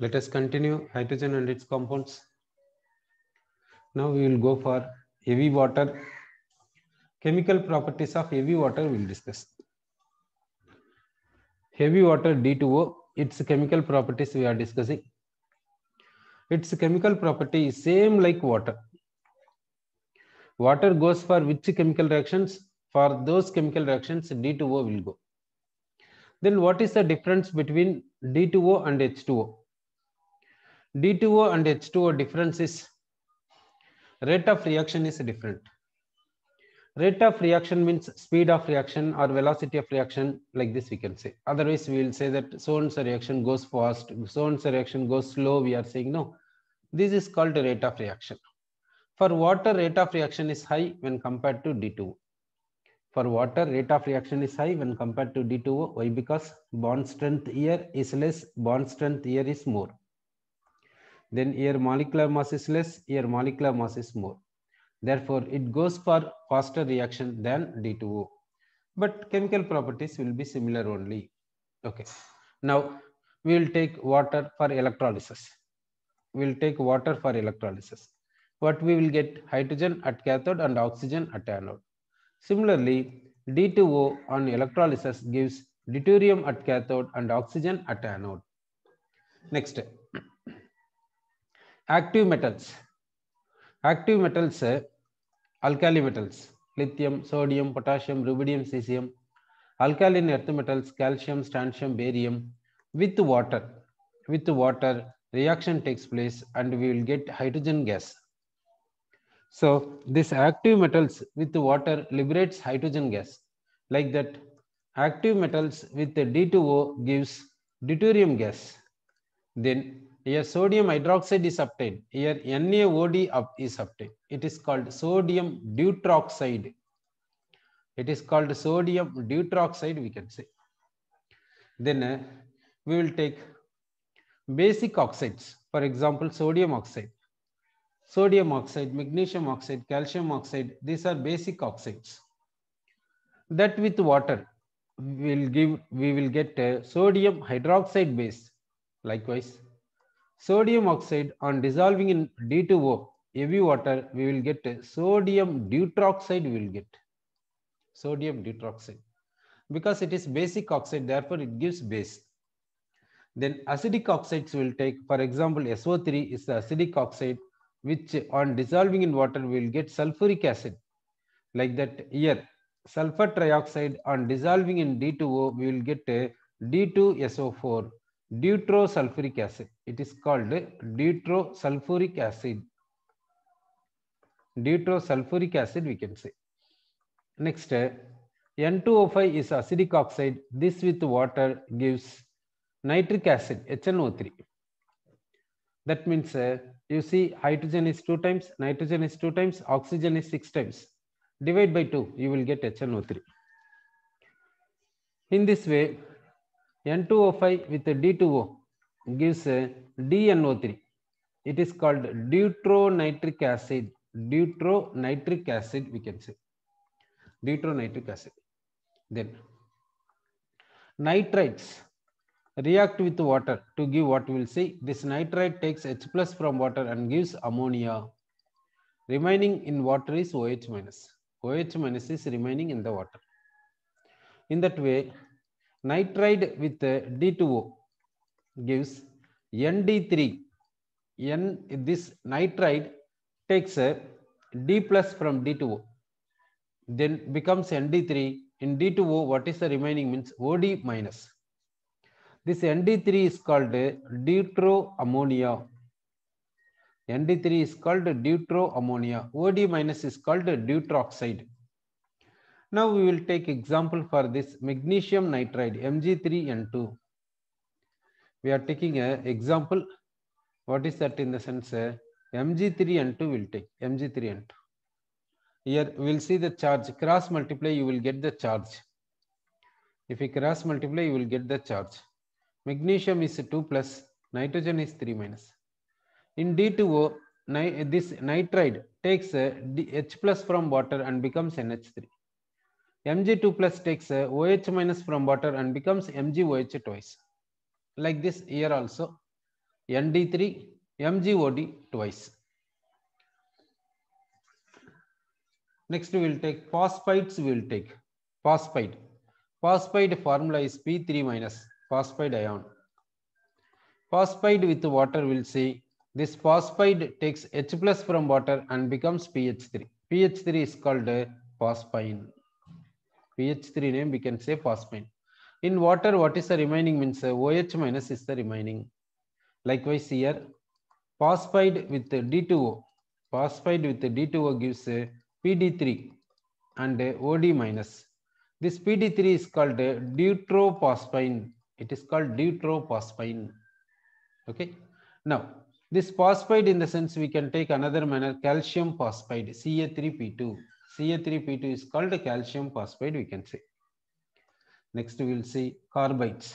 Let us continue hydrogen and its compounds. Now we will go for heavy water. Chemical properties of heavy water we will discuss. Heavy water D2O, its chemical properties we are discussing. Its chemical property is same like water. Water goes for which chemical reactions? For those chemical reactions, D2O will go. Then what is the difference between D2O and H2O? D2O and H2O difference is rate of reaction is different. Rate of reaction means speed of reaction or velocity of reaction like this we can say. Otherwise we will say that so-and-so reaction goes fast, so-and-so -so reaction goes slow we are saying no. This is called rate of reaction. For water rate of reaction is high when compared to D2O. For water rate of reaction is high when compared to D2O. Why? Because bond strength here is less, bond strength here is more then air molecular mass is less, air molecular mass is more. Therefore, it goes for faster reaction than D2O. But chemical properties will be similar only. Okay. Now, we will take water for electrolysis. We will take water for electrolysis. What we will get hydrogen at cathode and oxygen at anode. Similarly, D2O on electrolysis gives deuterium at cathode and oxygen at anode. Next, active metals. Active metals, alkali metals, lithium, sodium, potassium, rubidium, cesium, alkaline earth metals, calcium, strontium, barium, with water. With water, reaction takes place and we will get hydrogen gas. So this active metals with water liberates hydrogen gas. Like that, active metals with D2O gives deuterium gas. Then here sodium hydroxide is obtained. Here NaOD is obtained. It is called sodium deuteroxide. It is called sodium deuteroxide, we can say. Then uh, we will take basic oxides. For example, sodium oxide, sodium oxide, magnesium oxide, calcium oxide. These are basic oxides. That with water, we will give we will get uh, sodium hydroxide base. Likewise, sodium oxide on dissolving in D2O, heavy water, we will get sodium deuteroxide we will get. Sodium deuteroxide. Because it is basic oxide, therefore it gives base. Then acidic oxides will take, for example, SO3 is the acidic oxide, which on dissolving in water will get sulfuric acid. Like that here, sulfur trioxide on dissolving in D2O, we will get D2SO4 deuterosulfuric acid. It is called deuterosulfuric acid. Deuterosulfuric acid, we can say. Next, N2O5 is acidic oxide. This with water gives nitric acid, HNO3. That means uh, you see hydrogen is 2 times, nitrogen is 2 times, oxygen is 6 times. Divide by 2, you will get HNO3. In this way, N2O5 with D2O gives DNO3. It is called deutronitric acid. Deutronitric acid, we can say. Deutronitric acid. Then nitrites react with water to give what we will see. This nitrite takes H plus from water and gives ammonia. Remaining in water is OH minus. OH minus is remaining in the water. In that way, Nitride with D2O gives Nd3. N, this nitride takes D plus from D2O, then becomes Nd3. In D2O, what is the remaining means OD minus. This Nd3 is called ammonia. Nd3 is called ammonia. OD minus is called deuteroxide. Now we will take example for this magnesium nitride Mg3N2. We are taking a example. What is that in the sense? Mg3N2 will take Mg3N2. Here we will see the charge cross multiply you will get the charge. If you cross multiply you will get the charge. Magnesium is 2 plus nitrogen is 3 minus. In D2O this nitride takes H plus from water and becomes NH3. Mg2 plus takes OH minus from water and becomes MgOH twice. Like this here also ND3 MgOD twice. Next we will take phosphides we will take. Phosphide. Phosphide formula is P3 minus phosphide ion. Phosphide with water will say this phosphide takes H plus from water and becomes PH3. PH3 is called a phosphine ph3 name we can say phosphine in water what is the remaining means oh minus is the remaining likewise here phosphide with d2o phosphide with d2o gives pd3 and od minus this pd3 is called deuterophosphine it is called deuterophosphine okay now this phosphide in the sense we can take another manner calcium phosphide ca3p2 CA3P2 is called calcium phosphate. we can say. Next, we will see carbides.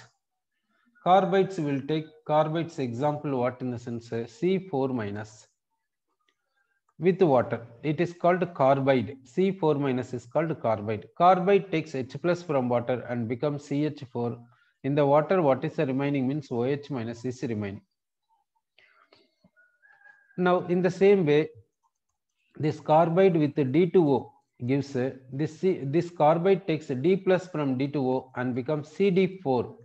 Carbides will take carbides example what in the sense uh, C4 minus with water. It is called carbide. C4 minus is called carbide. Carbide takes H plus from water and becomes CH4. In the water, what is the remaining means OH minus is remaining. Now, in the same way, this carbide with D2O gives this, this carbide takes D plus from D2O and becomes CD4.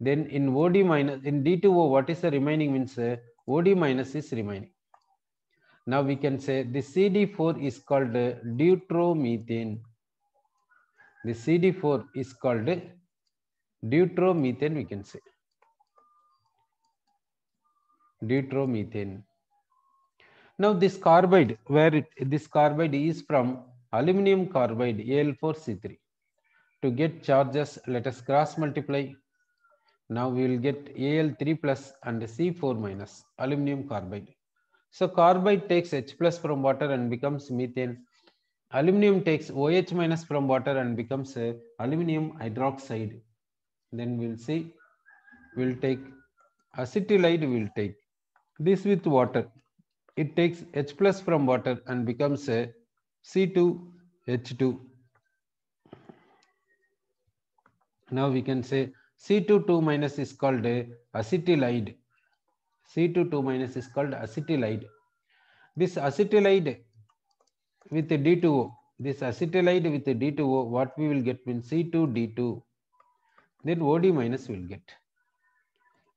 Then in OD minus, in D2O, what is the remaining means uh, OD minus is remaining. Now we can say the CD4 is called deuteromethane. The CD4 is called deuteromethane, we can say. Deuteromethane. Now this carbide, where it, this carbide is from aluminum carbide Al4C3. To get charges, let us cross multiply. Now we will get Al3 plus and C4 minus, aluminum carbide. So carbide takes H plus from water and becomes methane. Aluminum takes OH minus from water and becomes uh, aluminum hydroxide. Then we'll see, we'll take acetylide, we'll take this with water it takes H plus from water and becomes a C2H2. Now we can say c two two minus is called a acetylide. c two two minus is called acetylide. This acetylide with D2O, this acetylide with D2O, what we will get means C2D2. Then OD minus will get.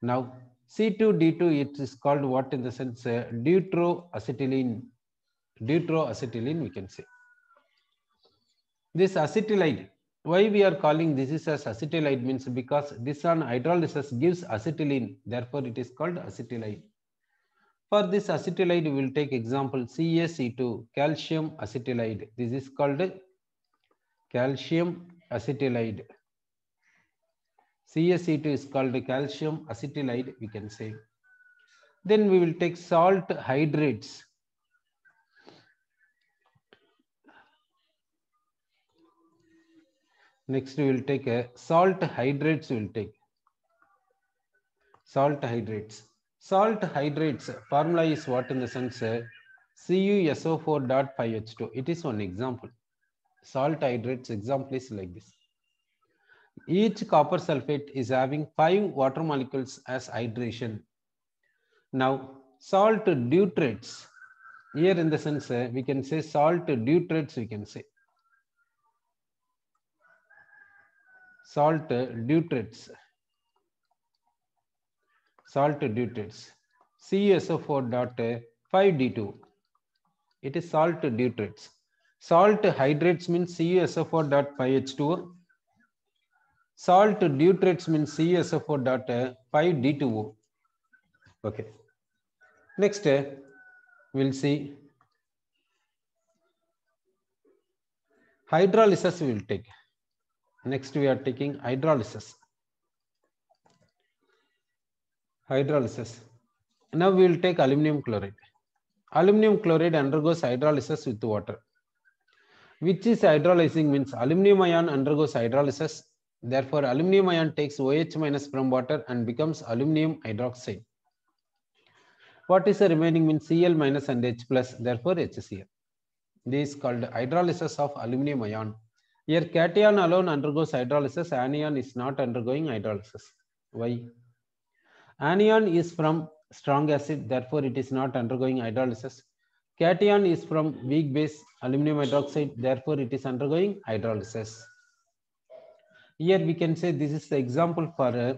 Now C2D2, it is called what in the sense uh, deutroacetylene, we can say. This acetylide, why we are calling this is as acetylide means because this on hydrolysis gives acetylene, therefore it is called acetylide. For this acetylide, we will take example CaC2, calcium acetylide. This is called calcium acetylide. CaC2 is called calcium acetylide, we can say. Then we will take salt hydrates. Next, we will take a salt hydrates. We will take salt hydrates. Salt hydrates formula is what in the sense uh, CuSO4.5H2. It is one example. Salt hydrates example is like this. Each copper sulfate is having five water molecules as hydration. Now, salt deuterates. Here in the sense, uh, we can say salt deuterates, we can say. Salt deuterates. Salt deuterates. CSO4 dot 5D2. It is salt deuterates. Salt hydrates means CuSO4.5H2O Salt deuterates means CSFO dot 5 uh, D2O. Okay. Next, uh, we'll see hydrolysis we will take. Next, we are taking hydrolysis. Hydrolysis. Now we will take aluminum chloride. Aluminum chloride undergoes hydrolysis with water. Which is hydrolyzing means aluminum ion undergoes hydrolysis Therefore, aluminum ion takes OH minus from water and becomes aluminum hydroxide. What is the remaining mean Cl minus and H plus, therefore HCl. This is called hydrolysis of aluminum ion. Here cation alone undergoes hydrolysis, anion is not undergoing hydrolysis. Why? Anion is from strong acid, therefore it is not undergoing hydrolysis. Cation is from weak base, aluminum hydroxide, therefore it is undergoing hydrolysis. Here we can say this is the example for uh,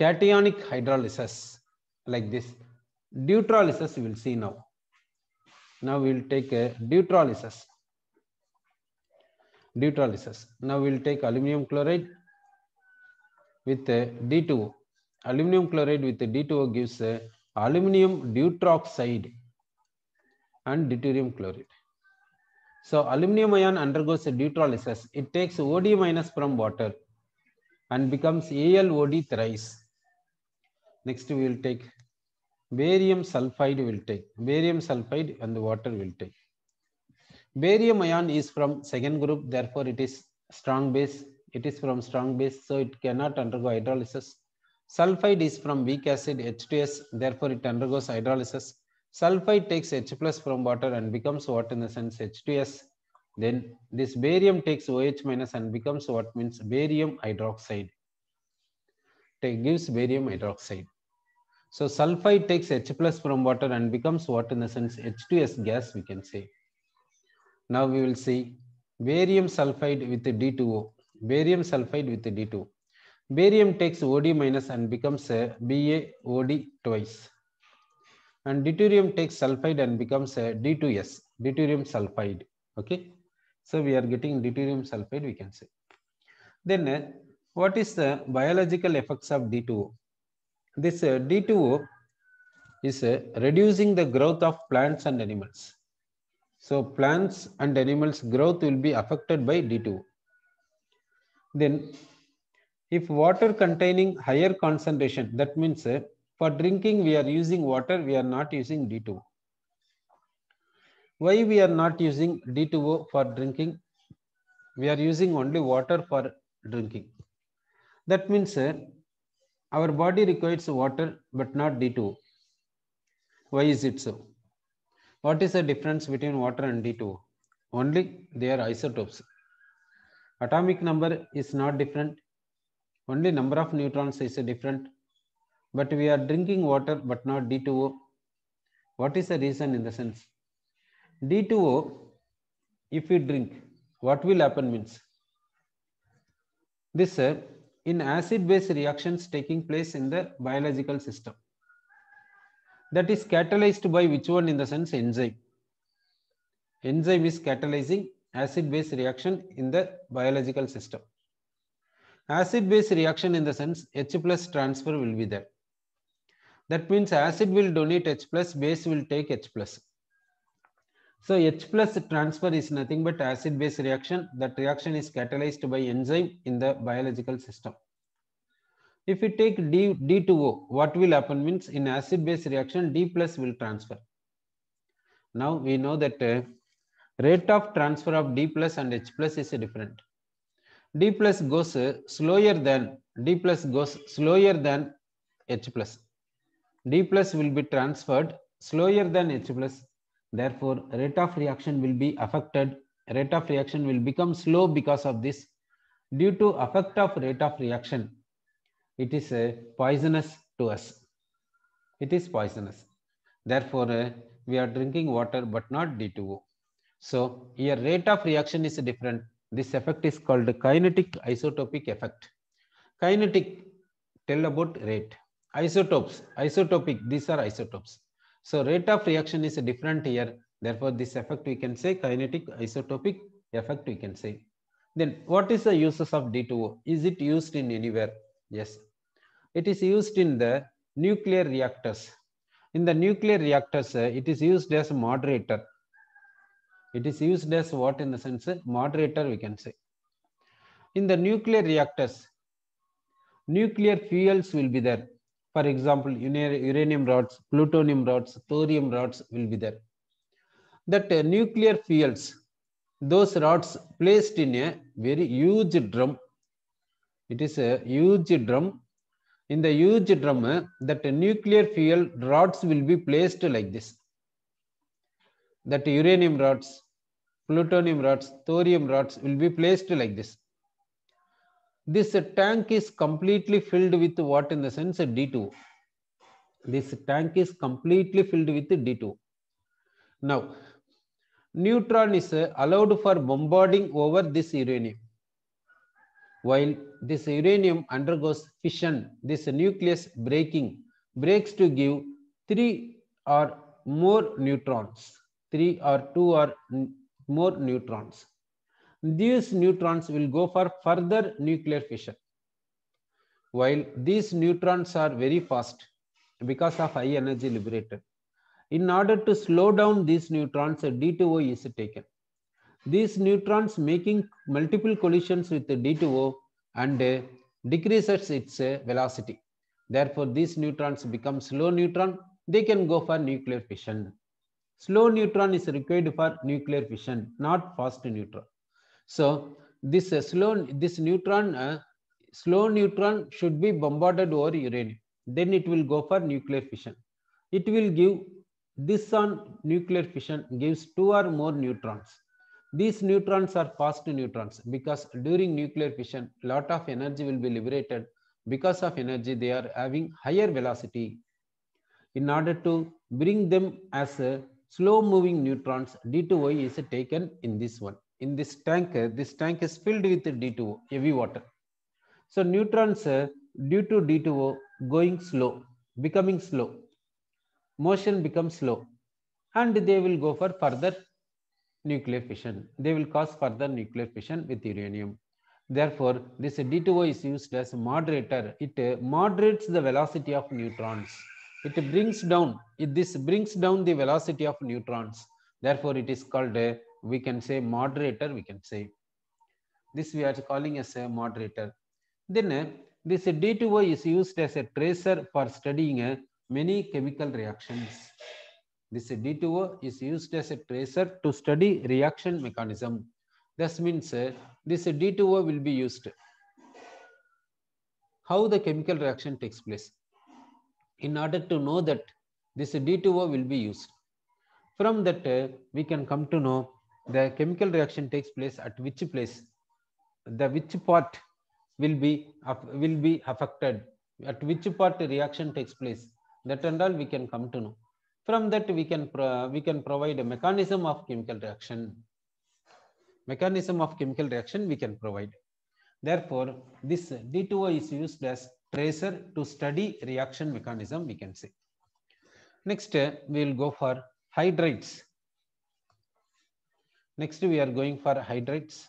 cationic hydrolysis like this. Deuterolysis we will see now. Now we will take a uh, deuterolysis. Deuterolysis. Now we will take aluminum chloride with a uh, D2O. Aluminum chloride with a D2O gives a aluminum deuteroxide and deuterium chloride. So aluminum ion undergoes a deuterolysis. It takes OD minus from water and becomes ALOD thrice. Next we will take barium sulfide will take. Barium sulfide and the water will take. Barium ion is from second group, therefore it is strong base. It is from strong base, so it cannot undergo hydrolysis. Sulfide is from weak acid H2S, therefore it undergoes hydrolysis. Sulfide takes H plus from water and becomes water in the sense H2S. Then this barium takes OH minus and becomes what means barium hydroxide. It gives barium hydroxide. So sulfide takes H plus from water and becomes what in the sense H2S gas we can say. Now we will see barium sulfide with D2O. Barium sulfide with D2. Barium takes OD minus and becomes uh, a BaOD twice. And deuterium takes sulfide and becomes a uh, D2S, deuterium sulfide. Okay. So we are getting deuterium sulfide, we can say. Then uh, what is the biological effects of D2O? This uh, D2O is uh, reducing the growth of plants and animals. So plants and animals growth will be affected by D2O. Then if water containing higher concentration, that means for drinking we are using water, we are not using D2O. Why we are not using D2O for drinking? We are using only water for drinking. That means uh, our body requires water but not D2O. Why is it so? What is the difference between water and D2O? Only they are isotopes. Atomic number is not different. Only number of neutrons is different. But we are drinking water but not D2O. What is the reason in the sense? D2O, if we drink, what will happen means? This uh, in acid-base reactions taking place in the biological system. That is catalyzed by which one in the sense enzyme. Enzyme is catalyzing acid-base reaction in the biological system. Acid-base reaction in the sense H plus transfer will be there. That means acid will donate H plus, base will take H plus. So H plus transfer is nothing but acid base reaction. That reaction is catalyzed by enzyme in the biological system. If we take D, D2O, what will happen means in acid base reaction, D plus will transfer. Now we know that uh, rate of transfer of D plus and H plus is different. D plus goes uh, slower than D plus goes slower than H plus. D plus will be transferred slower than H plus Therefore, rate of reaction will be affected. Rate of reaction will become slow because of this. Due to effect of rate of reaction, it is uh, poisonous to us. It is poisonous. Therefore, uh, we are drinking water but not D2O. So here rate of reaction is different. This effect is called kinetic isotopic effect. Kinetic, tell about rate. Isotopes, isotopic, these are isotopes. So rate of reaction is different here. Therefore, this effect we can say kinetic isotopic effect we can say. Then what is the uses of D2O? Is it used in anywhere? Yes. It is used in the nuclear reactors. In the nuclear reactors, uh, it is used as moderator. It is used as what in the sense? Moderator we can say. In the nuclear reactors, nuclear fuels will be there. For example, uranium rods, plutonium rods, thorium rods will be there. That uh, nuclear fuels, those rods placed in a very huge drum. It is a huge drum. In the huge drum, uh, that nuclear fuel rods will be placed like this. That uranium rods, plutonium rods, thorium rods will be placed like this this tank is completely filled with what in the sense D2. This tank is completely filled with D2. Now, neutron is uh, allowed for bombarding over this uranium. While this uranium undergoes fission, this nucleus breaking breaks to give three or more neutrons, three or two or more neutrons these neutrons will go for further nuclear fission. While these neutrons are very fast because of high energy liberated. In order to slow down these neutrons, a D2O is taken. These neutrons making multiple collisions with the D2O and uh, decreases its uh, velocity. Therefore, these neutrons become slow neutron. They can go for nuclear fission. Slow neutron is required for nuclear fission, not fast neutron. So this uh, slow, this neutron, uh, slow neutron should be bombarded over uranium. Then it will go for nuclear fission. It will give this on nuclear fission gives two or more neutrons. These neutrons are fast neutrons because during nuclear fission, lot of energy will be liberated. Because of energy, they are having higher velocity. In order to bring them as uh, slow moving neutrons, D2Y is taken in this one in this tank, this tank is filled with D2O, heavy water. So neutrons uh, due to D2O uh, going slow, becoming slow, motion becomes slow and they will go for further nuclear fission. They will cause further nuclear fission with uranium. Therefore, this D2O is used as a moderator. It uh, moderates the velocity of neutrons. It brings down, it, this brings down the velocity of neutrons. Therefore, it is called a we can say moderator, we can say. This we are calling as a moderator. Then uh, this D2O is used as a tracer for studying uh, many chemical reactions. This D2O is used as a tracer to study reaction mechanism. This means uh, this D2O will be used. How the chemical reaction takes place. In order to know that this D2O will be used. From that, we can come to know the chemical reaction takes place at which place, the which part will be, will be affected, at which part reaction takes place, that and all we can come to know. From that we can, we can provide a mechanism of chemical reaction. Mechanism of chemical reaction we can provide. Therefore, this D2O is used as tracer to study reaction mechanism, we can say. Next, we will go for hydrides. Next, we are going for hydrates.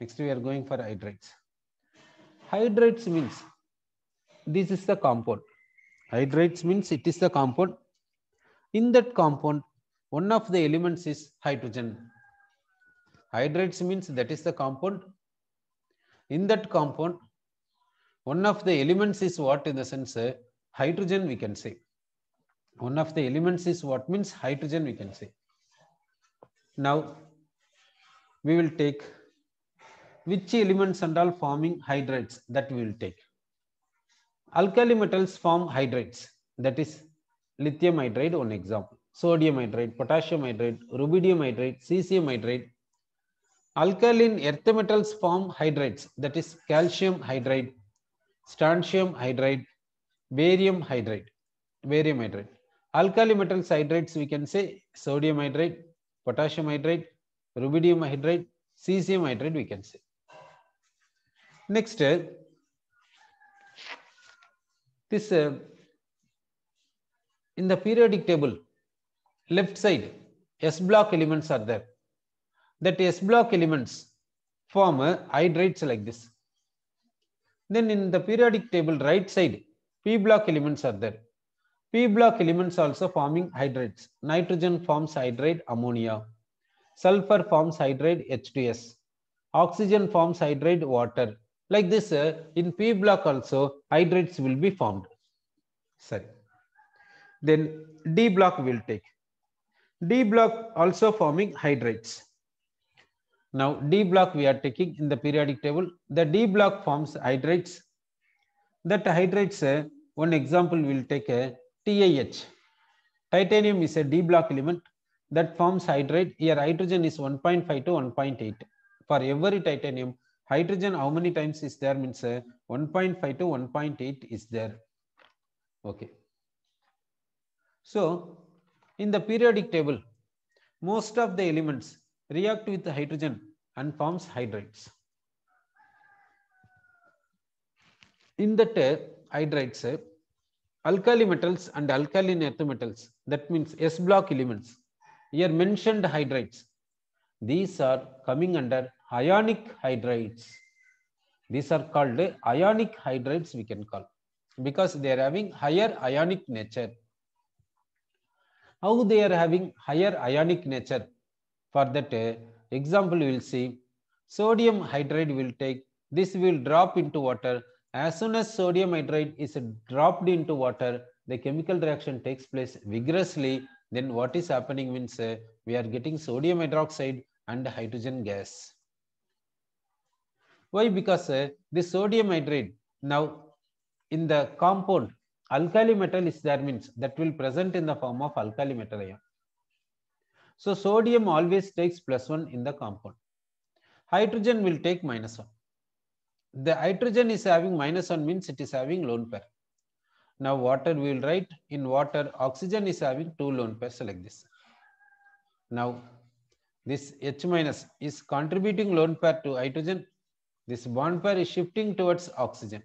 Next, we are going for hydrates. Hydrates means this is the compound. Hydrates means it is the compound. In that compound, one of the elements is hydrogen. Hydrates means that is the compound. In that compound, one of the elements is what in the sense hydrogen we can say. One of the elements is what means hydrogen we can say. Now we will take which elements and all forming hydrates that we will take. Alkali metals form hydrates that is lithium hydride one example, sodium hydride, potassium hydride, rubidium hydride, cesium hydride. Alkaline earth metals form hydrates that is calcium hydride, strontium hydride, barium hydride, barium hydride. Alkali metals hydrates we can say sodium hydride, potassium hydride, rubidium hydride, cesium hydride we can say. Next, uh, this uh, in the periodic table, left side, S block elements are there. That S block elements form uh, hydrates like this. Then in the periodic table, right side, P block elements are there. P block elements also forming hydrates. Nitrogen forms hydrate ammonia. Sulfur forms hydrate H2S. Oxygen forms hydrate water. Like this, uh, in P block also, hydrates will be formed. Sorry. Then D block will take. D block also forming hydrates. Now D block we are taking in the periodic table. The D block forms hydrates. That hydrates, uh, one example we will take uh, TiH. Titanium is a D block element that forms hydride. Here hydrogen is 1.5 to 1.8. For every titanium, hydrogen how many times is there means uh, 1.5 to 1.8 is there. Okay. So, in the periodic table, most of the elements react with hydrogen and forms hydrides. In that hydrides, uh, alkali metals and alkaline earth metals, that means S block elements, here mentioned hydrides, these are coming under ionic hydrides. These are called ionic hydrides we can call because they are having higher ionic nature. How they are having higher ionic nature? For that uh, example, we will see sodium hydride will take, this will drop into water as soon as sodium hydride is dropped into water, the chemical reaction takes place vigorously. Then what is happening means uh, we are getting sodium hydroxide and hydrogen gas. Why? Because uh, the sodium hydride now in the compound alkali metal is there means that will present in the form of alkali metal ion. So sodium always takes plus 1 in the compound. Hydrogen will take minus 1 the hydrogen is having minus 1 means it is having lone pair. Now water we will write in water oxygen is having two lone pairs like this. Now this H minus is contributing lone pair to hydrogen. This bond pair is shifting towards oxygen.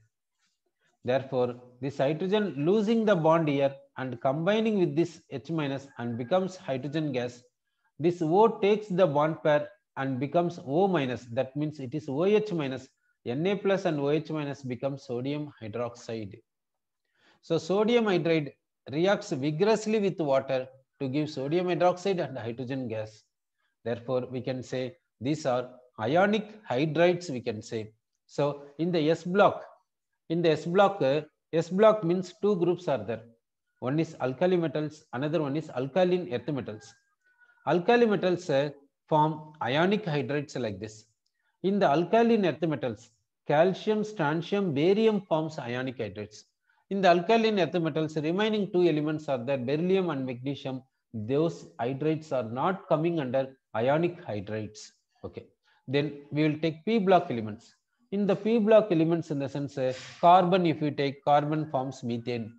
Therefore, this hydrogen losing the bond here and combining with this H minus and becomes hydrogen gas. This O takes the bond pair and becomes O minus. That means it is OH minus Na plus and OH minus becomes sodium hydroxide. So sodium hydride reacts vigorously with water to give sodium hydroxide and hydrogen gas. Therefore, we can say these are ionic hydrides, we can say. So in the S block, in the S block, S block means two groups are there. One is alkali metals, another one is alkaline earth metals. Alkali metals uh, form ionic hydrides like this. In the alkaline earth metals, calcium, strontium, barium forms ionic hydrides. In the alkaline earth metals, remaining two elements are there, beryllium and magnesium. Those hydrides are not coming under ionic hydrides. Okay. Then we will take P block elements. In the P block elements, in the sense, uh, carbon, if you take carbon forms methane,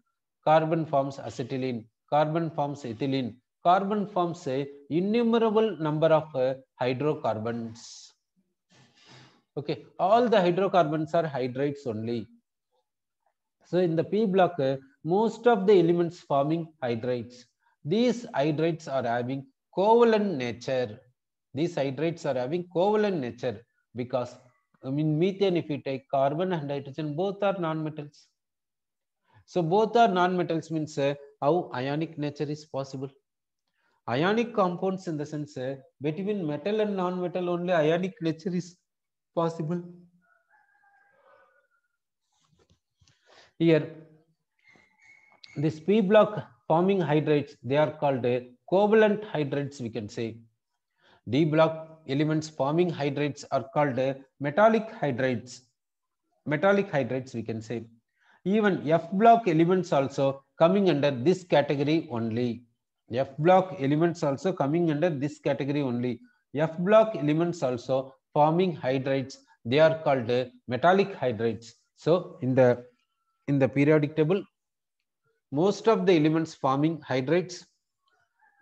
carbon forms acetylene, carbon forms ethylene, carbon forms a uh, innumerable number of uh, hydrocarbons Okay, all the hydrocarbons are hydrides only. So in the P block, most of the elements forming hydrides. These hydrides are having covalent nature. These hydrides are having covalent nature because I mean methane, if you take carbon and hydrogen, both are nonmetals. So both are nonmetals means uh, how ionic nature is possible. Ionic compounds in the sense uh, between metal and non-metal only ionic nature is possible. Here, this P block forming hydrates, they are called covalent hydrates, we can say. D block elements forming hydrates are called metallic hydrates. Metallic hydrates, we can say. Even F block elements also coming under this category only. F block elements also coming under this category only. F block elements also forming hydrides. They are called metallic hydrides. So in the, in the periodic table, most of the elements forming hydrides.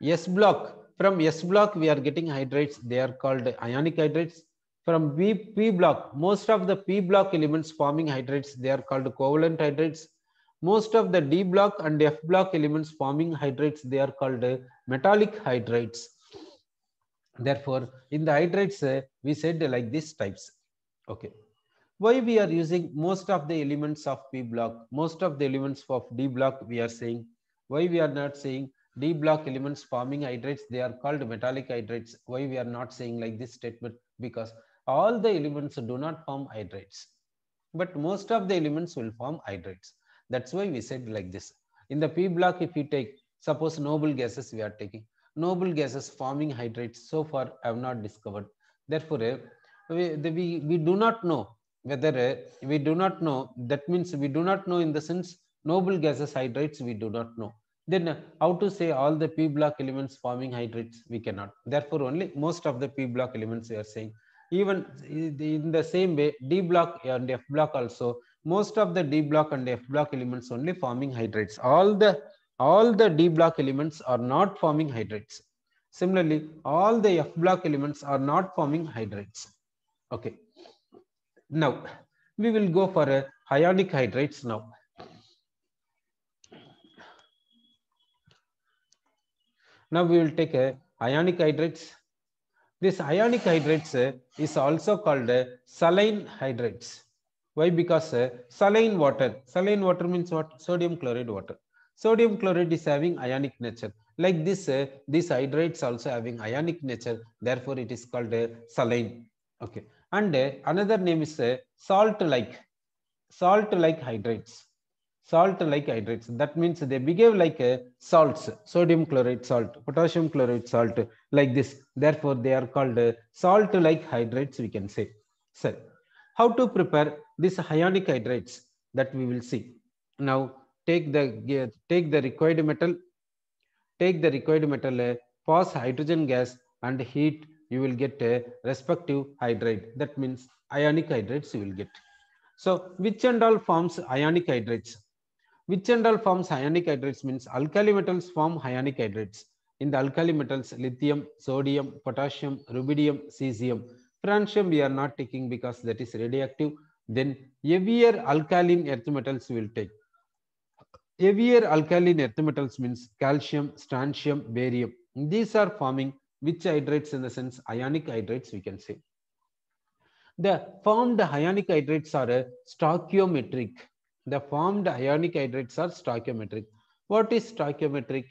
S block, from S block we are getting hydrides. They are called ionic hydrides. From p block, most of the P block elements forming hydrides, they are called covalent hydrides most of the D block and F block elements forming hydrides, they are called metallic hydrides. Therefore, in the hydrates, uh, we said like these types. Okay. Why we are using most of the elements of P block, most of the elements of D block, we are saying. Why we are not saying D block elements forming hydrates, they are called metallic hydrates. Why we are not saying like this statement? Because all the elements do not form hydrates, but most of the elements will form hydrates. That's why we said like this. In the P block, if you take, suppose noble gases we are taking, noble gases forming hydrates so far have not discovered. Therefore, eh, we, we, we do not know whether eh, we do not know, that means we do not know in the sense noble gases hydrates, we do not know. Then eh, how to say all the P block elements forming hydrates, we cannot. Therefore, only most of the P block elements we are saying. Even in the same way, D block and F block also, most of the D block and F block elements only forming hydrates. All the all the D block elements are not forming hydrides. Similarly, all the F block elements are not forming hydrides. Okay. Now, we will go for a ionic hydrides now. Now we will take a ionic hydrides. This ionic hydrides uh, is also called saline hydrides. Why? Because uh, saline water, saline water means what? Sodium chloride water. Sodium chloride is having ionic nature. Like this, uh, these hydrates also having ionic nature. Therefore, it is called uh, saline. Okay. And uh, another name is uh, salt-like, salt-like hydrates. Salt-like hydrates. That means they behave like uh, salts, sodium chloride salt, potassium chloride salt, like this. Therefore, they are called uh, salt-like hydrates, we can say. Sir, how to prepare these ionic hydrates that we will see. Now, take the take the required metal take the required metal uh, pass hydrogen gas and heat you will get a respective hydride that means ionic hydrides you will get so which and all forms ionic hydrides which and all forms ionic hydrides means alkali metals form ionic hydrides in the alkali metals lithium sodium potassium rubidium cesium francium we are not taking because that is radioactive then heavier alkaline earth metals will take heavier alkaline earth metals means calcium, strontium, barium. These are forming which hydrates in the sense ionic hydrates we can say. The formed ionic hydrates are stoichiometric. The formed ionic hydrates are stoichiometric. What is stoichiometric?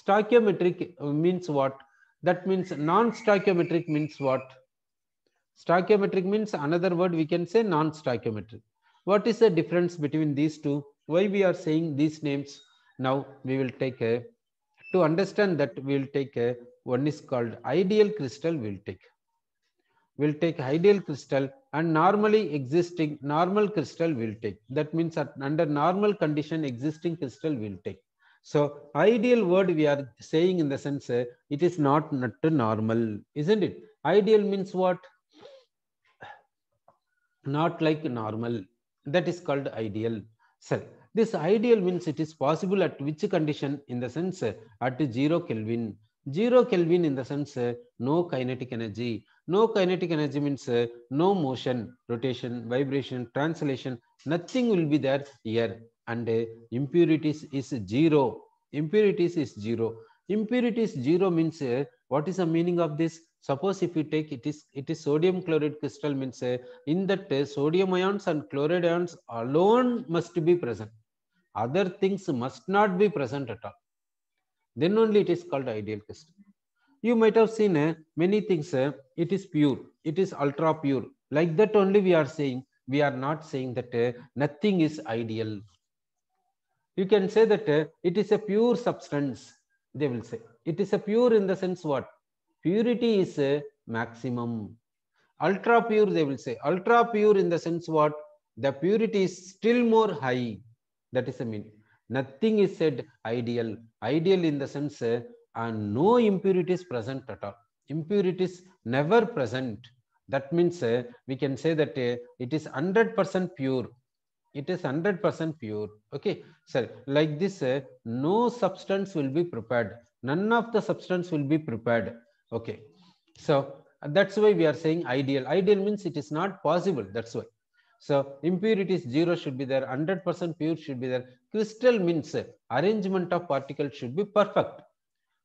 Stoichiometric means what? That means non-stoichiometric means what? Stoichiometric means another word we can say non-stoichiometric. What is the difference between these two? Why we are saying these names? Now we will take a, to understand that we will take a, one is called ideal crystal we will take. We will take ideal crystal and normally existing normal crystal we will take. That means under normal condition existing crystal we will take. So ideal word we are saying in the sense uh, it is not, not normal, isn't it? Ideal means what? Not like normal. That is called ideal. So this ideal means it is possible at which condition in the sense at 0 Kelvin. 0 Kelvin in the sense no kinetic energy. No kinetic energy means no motion, rotation, vibration, translation, nothing will be there here. And impurities is zero. Impurities is zero. Impurities zero means what is the meaning of this? suppose if you take it is it is sodium chloride crystal means uh, in that uh, sodium ions and chloride ions alone must be present other things must not be present at all. Then only it is called ideal crystal. You might have seen uh, many things. Uh, it is pure. It is ultra pure. Like that only we are saying. We are not saying that uh, nothing is ideal. You can say that uh, it is a pure substance. They will say it is a pure in the sense what purity is a uh, maximum. Ultra pure they will say ultra pure in the sense what the purity is still more high that is a mean. Nothing is said ideal. Ideal in the sense uh, and no impurities present at all. Impurities never present. That means uh, we can say that uh, it is 100% pure. It is 100% pure. Okay, sir. So, like this, uh, no substance will be prepared. None of the substance will be prepared. Okay. So that's why we are saying ideal. Ideal means it is not possible. That's why. So impurities zero should be there, 100% pure should be there. Crystal means arrangement of particles should be perfect.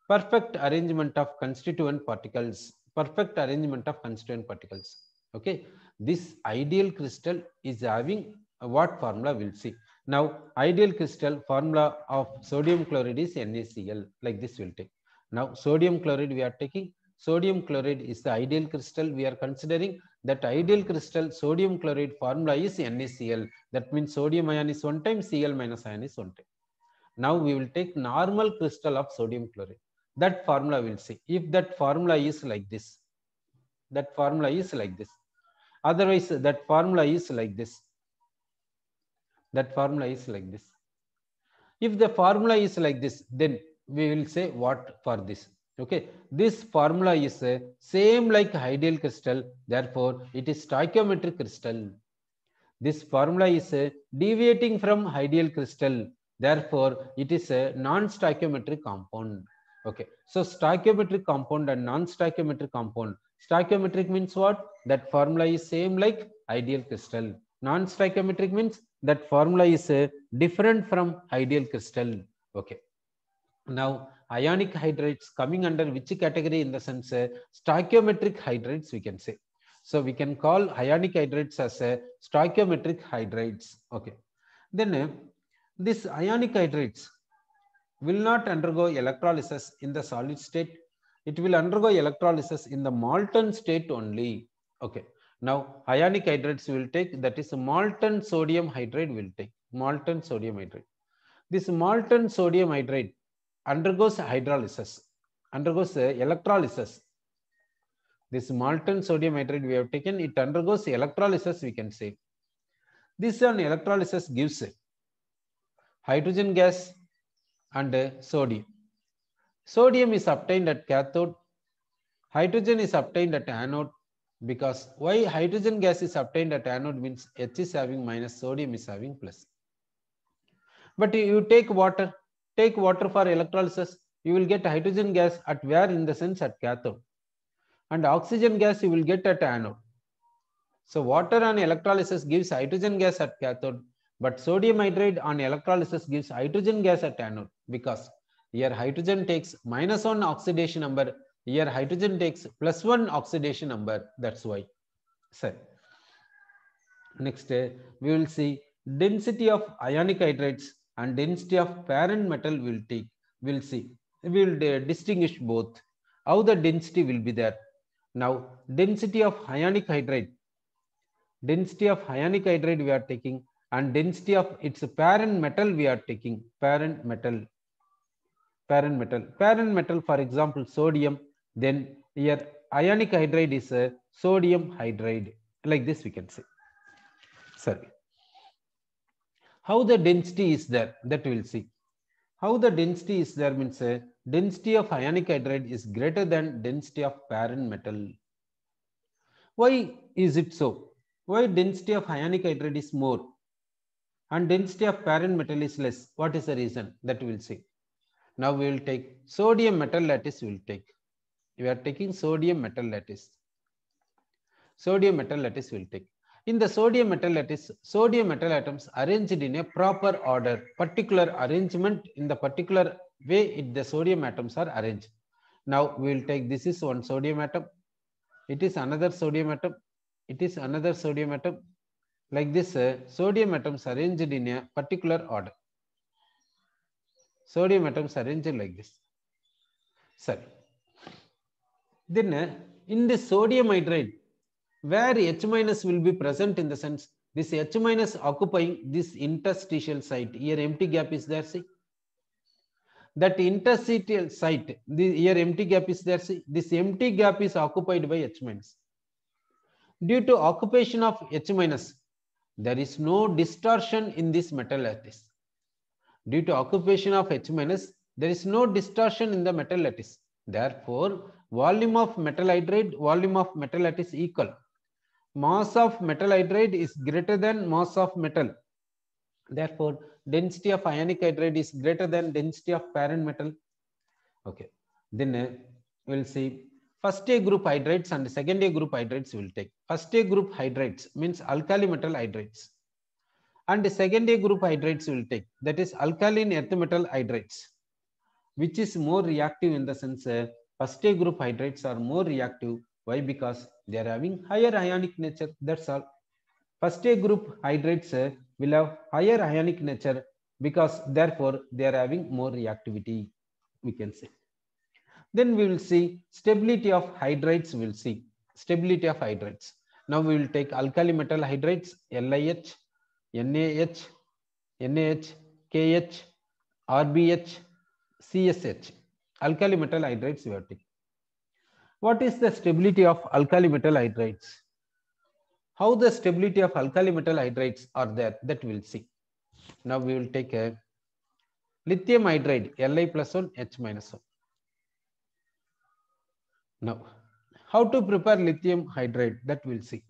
Perfect arrangement of constituent particles, perfect arrangement of constituent particles. Okay. This ideal crystal is having what formula we'll see. Now, ideal crystal formula of sodium chloride is NaCl, like this we'll take. Now, sodium chloride we are taking. Sodium chloride is the ideal crystal we are considering that ideal crystal sodium chloride formula is NaCl. That means sodium ion is one time, Cl minus ion is one time. Now we will take normal crystal of sodium chloride. That formula will see. If that formula is like this, that formula is like this. Otherwise, that formula is like this. That formula is like this. If the formula is like this, then we will say what for this. Okay, this formula is uh, same like ideal crystal. Therefore, it is stoichiometric crystal. This formula is uh, deviating from ideal crystal. Therefore, it is a non-stoichiometric compound. Okay, so stoichiometric compound and non-stoichiometric compound. Stoichiometric means what? That formula is same like ideal crystal. Non-stoichiometric means that formula is uh, different from ideal crystal. Okay, now, ionic hydrates coming under which category in the sense uh, stoichiometric hydrates we can say. So we can call ionic hydrates as uh, stoichiometric hydrates. Okay. Then uh, this ionic hydrates will not undergo electrolysis in the solid state. It will undergo electrolysis in the molten state only. Okay. Now ionic hydrates will take that is molten sodium hydrate will take molten sodium hydrate. This molten sodium hydrate undergoes hydrolysis, undergoes uh, electrolysis. This molten sodium nitrate we have taken, it undergoes electrolysis, we can say. This one electrolysis gives hydrogen gas and uh, sodium. Sodium is obtained at cathode, hydrogen is obtained at anode because why hydrogen gas is obtained at anode means H is having minus, sodium is having plus. But you take water, take water for electrolysis, you will get hydrogen gas at where in the sense at cathode. And oxygen gas you will get at anode. So water on electrolysis gives hydrogen gas at cathode, but sodium hydride on electrolysis gives hydrogen gas at anode because here hydrogen takes minus 1 oxidation number, here hydrogen takes plus 1 oxidation number, that's why. Sir. Next, we will see density of ionic hydrides and density of parent metal will take we'll see we will distinguish both how the density will be there now density of ionic hydride density of ionic hydride we are taking and density of its parent metal we are taking parent metal parent metal parent metal for example sodium then here ionic hydride is a sodium hydride like this we can say sorry how the density is there, that we will see. How the density is there means uh, density of ionic hydride is greater than density of parent metal. Why is it so? Why density of ionic hydride is more and density of parent metal is less? What is the reason? That we will see. Now we will take sodium metal lattice we will take. We are taking sodium metal lattice. Sodium metal lattice we will take in the sodium metal lattice, sodium metal atoms arranged in a proper order particular arrangement in the particular way it the sodium atoms are arranged now we will take this is one sodium atom it is another sodium atom it is another sodium atom like this uh, sodium atoms arranged in a particular order sodium atoms arranged like this Sir, then uh, in the sodium hydride where H minus will be present in the sense this H minus occupying this interstitial site. Here empty gap is there, see. That interstitial site, the, here empty gap is there, see. This empty gap is occupied by H minus. Due to occupation of H minus, there is no distortion in this metal lattice. Due to occupation of H minus, there is no distortion in the metal lattice. Therefore, volume of metal hydride, volume of metal lattice equal mass of metal hydride is greater than mass of metal. Therefore, density of ionic hydride is greater than density of parent metal. Okay. Then uh, we'll see first A group hydrides and second A group hydrides will take. First A group hydrides means alkali metal hydrides. And second A group hydrides will take. That is alkaline earth metal hydrides, which is more reactive in the sense uh, first A group hydrides are more reactive. Why? Because they are having higher ionic nature. That's all. First A group hydrates uh, will have higher ionic nature because therefore they are having more reactivity, we can say. Then we will see stability of hydrates, we will see stability of hydrates. Now we will take alkali metal hydrates, LiH, NaH, NaH, KH, RBH, CSH. Alkali metal hydrates we have taken. What is the stability of alkali metal hydrides? How the stability of alkali metal hydrides are there that we'll see. Now we will take a lithium hydride Li plus 1 H minus 1. Now, how to prepare lithium hydride that we'll see.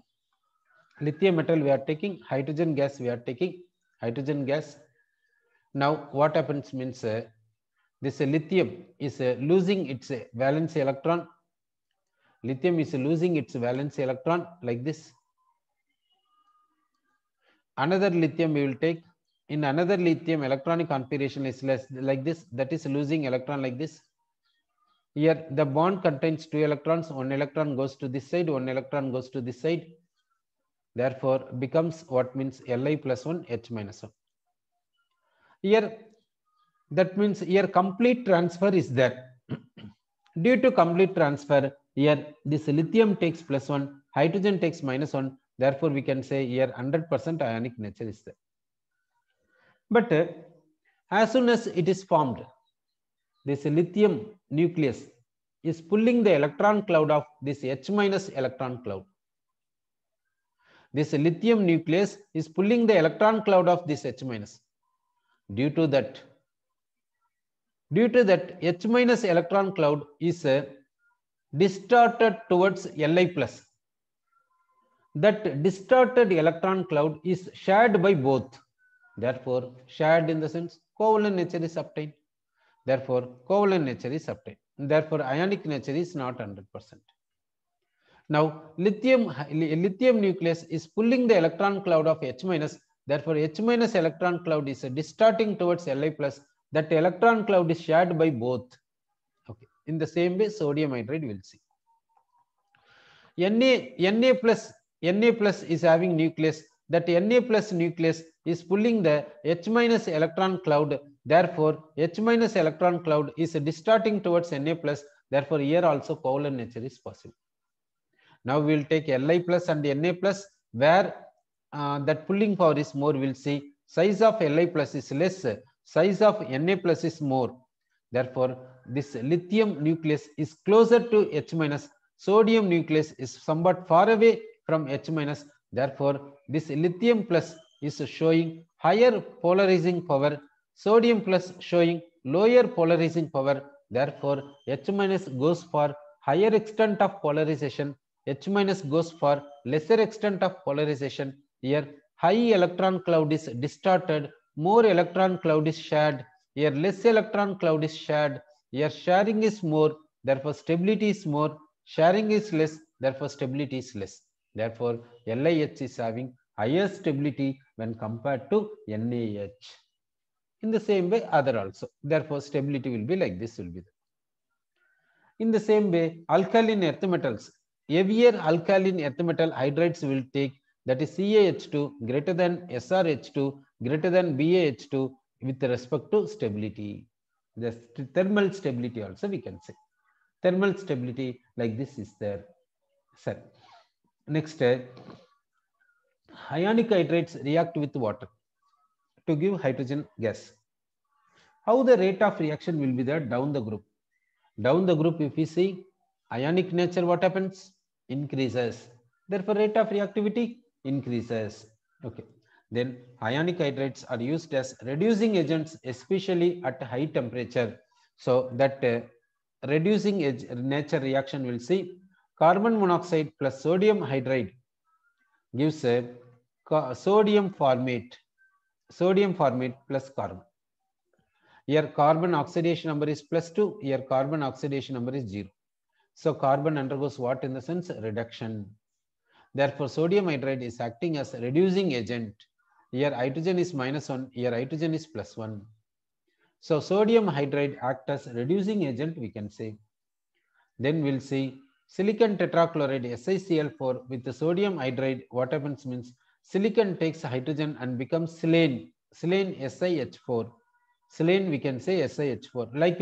Lithium metal we are taking, hydrogen gas we are taking, hydrogen gas. Now what happens means uh, this lithium is uh, losing its uh, valence electron lithium is losing its valence electron like this. Another lithium we will take. In another lithium, electronic configuration is less like this. That is losing electron like this. Here, the bond contains two electrons. One electron goes to this side. One electron goes to this side. Therefore, becomes what means Li plus 1, H minus 1. Here, that means here complete transfer is there. Due to complete transfer, here, this lithium takes plus 1, hydrogen takes minus 1. Therefore, we can say here 100% ionic nature is there. But uh, as soon as it is formed, this lithium nucleus is pulling the electron cloud of this H minus electron cloud. This lithium nucleus is pulling the electron cloud of this H minus. Due to that, due to that H minus electron cloud is uh, distorted towards Li plus. That distorted electron cloud is shared by both. Therefore, shared in the sense covalent nature is obtained. Therefore, covalent nature is obtained. Therefore, ionic nature is not 100%. Now, lithium, lithium nucleus is pulling the electron cloud of H minus. Therefore, H minus electron cloud is distorting towards Li plus. That electron cloud is shared by both. In the same way, sodium hydride will see. Na, Na plus Na plus is having nucleus. That Na plus nucleus is pulling the H minus electron cloud. Therefore, H minus electron cloud is distorting towards Na plus. Therefore, here also covalent nature is possible. Now we will take Li plus and Na plus where uh, that pulling power is more. We will see size of Li plus is less, size of Na plus is more. Therefore, this lithium nucleus is closer to H minus. Sodium nucleus is somewhat far away from H minus. Therefore, this lithium plus is showing higher polarizing power. Sodium plus showing lower polarizing power. Therefore, H minus goes for higher extent of polarization. H minus goes for lesser extent of polarization. Here, high electron cloud is distorted, more electron cloud is shared here less electron cloud is shared. Here sharing is more, therefore stability is more. Sharing is less, therefore stability is less. Therefore, LIH is having higher stability when compared to NAH. In the same way, other also. Therefore, stability will be like this will be. There. In the same way, alkaline earth metals, heavier alkaline earth metal hydrides will take that is CaH2 greater than SrH2 greater than BaH2 with respect to stability. The st thermal stability also we can say. Thermal stability like this is there. Sir. Next, uh, ionic hydrates react with water to give hydrogen gas. How the rate of reaction will be there down the group? Down the group, if we see ionic nature, what happens? Increases. Therefore, rate of reactivity increases. Okay. Then ionic hydrates are used as reducing agents, especially at high temperature. So that uh, reducing nature reaction will see carbon monoxide plus sodium hydride gives a sodium formate, sodium formate plus carbon. Here carbon oxidation number is plus 2, here carbon oxidation number is 0. So carbon undergoes what in the sense? Reduction. Therefore, sodium hydride is acting as a reducing agent here hydrogen is minus 1, here hydrogen is plus 1. So sodium hydride act as reducing agent we can say. Then we'll see silicon tetrachloride SiCl4 with the sodium hydride what happens means silicon takes hydrogen and becomes silane, silane SiH4. Silane we can say SiH4 like